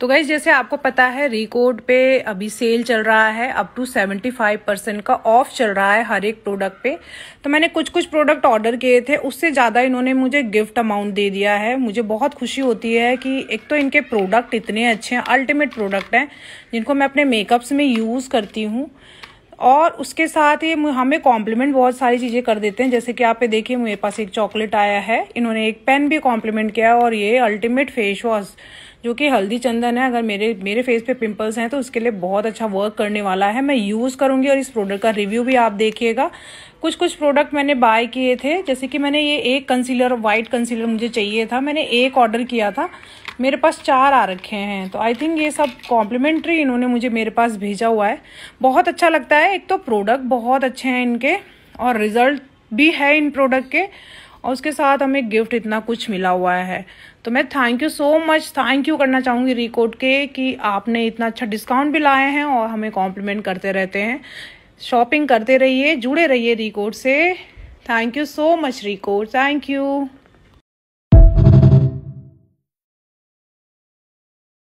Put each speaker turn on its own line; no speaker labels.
तो गाइज जैसे आपको पता है रिकोड पे अभी सेल चल रहा है अप टू 75 परसेंट का ऑफ चल रहा है हर एक प्रोडक्ट पे तो मैंने कुछ कुछ प्रोडक्ट ऑर्डर किए थे उससे ज़्यादा इन्होंने मुझे गिफ्ट अमाउंट दे दिया है मुझे बहुत खुशी होती है कि एक तो इनके प्रोडक्ट इतने अच्छे हैं अल्टीमेट प्रोडक्ट हैं जिनको मैं अपने मेकअप्स में यूज़ करती हूँ और उसके साथ ही हमें कॉम्प्लीमेंट बहुत सारी चीज़ें कर देते हैं जैसे कि आप ये देखिए मेरे पास एक चॉकलेट आया है इन्होंने एक पेन भी कॉम्प्लीमेंट किया और ये अल्टीमेट फेस वॉश जो कि हल्दी चंदन है अगर मेरे मेरे फेस पे पिंपल्स हैं तो उसके लिए बहुत अच्छा वर्क करने वाला है मैं यूज़ करूंगी और इस प्रोडक्ट का रिव्यू भी आप देखिएगा कुछ कुछ प्रोडक्ट मैंने बाय किए थे जैसे कि मैंने ये एक कंसीलर वाइट कंसीलर मुझे चाहिए था मैंने एक ऑर्डर किया था मेरे पास चार आ रखे हैं तो आई थिंक ये सब कॉम्प्लीमेंट्री इन्होंने मुझे मेरे पास भेजा हुआ है बहुत अच्छा लगता है एक तो प्रोडक्ट बहुत अच्छे हैं इनके और रिजल्ट भी है इन प्रोडक्ट के और उसके साथ हमें गिफ्ट इतना कुछ मिला हुआ है तो मैं thank you so much thank you करना चाहूँगी रिकॉर्ड के कि आपने इतना अच्छा डिस्काउंट भी लाए हैं और हमें कॉम्प्लीमेंट करते रहते हैं शॉपिंग करते रहिए जुड़े रहिए रिकॉर्ड से thank you so much record thank you